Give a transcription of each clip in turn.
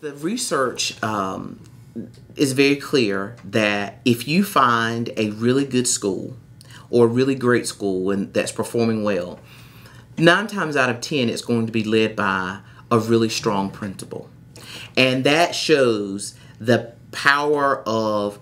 the research um, is very clear that if you find a really good school or a really great school and that's performing well, nine times out of ten, it's going to be led by a really strong principal, and that shows the power of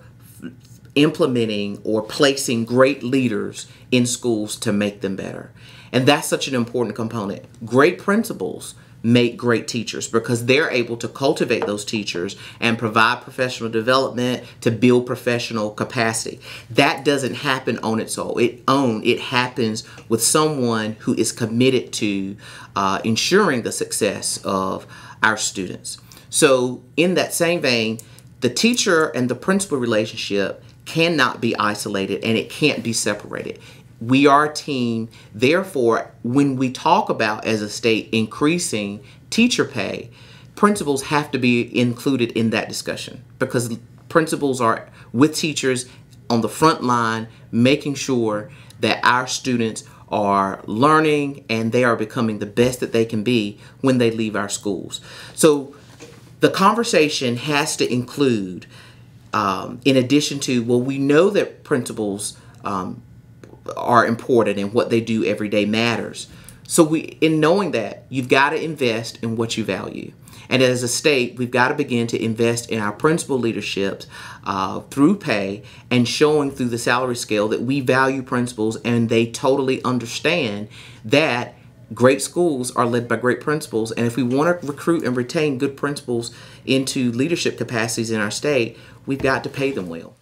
implementing or placing great leaders in schools to make them better. And that's such an important component. Great principals make great teachers because they're able to cultivate those teachers and provide professional development to build professional capacity. That doesn't happen on its own. It own it happens with someone who is committed to uh, ensuring the success of our students. So in that same vein, the teacher and the principal relationship cannot be isolated and it can't be separated we are a team. Therefore, when we talk about as a state increasing teacher pay, principals have to be included in that discussion because principals are with teachers on the front line making sure that our students are learning and they are becoming the best that they can be when they leave our schools. So the conversation has to include, um, in addition to, well, we know that principals um, are important and what they do every day matters. So we in knowing that, you've got to invest in what you value. And as a state, we've got to begin to invest in our principal leaderships uh, through pay and showing through the salary scale that we value principals and they totally understand that great schools are led by great principals. And if we want to recruit and retain good principals into leadership capacities in our state, we've got to pay them well.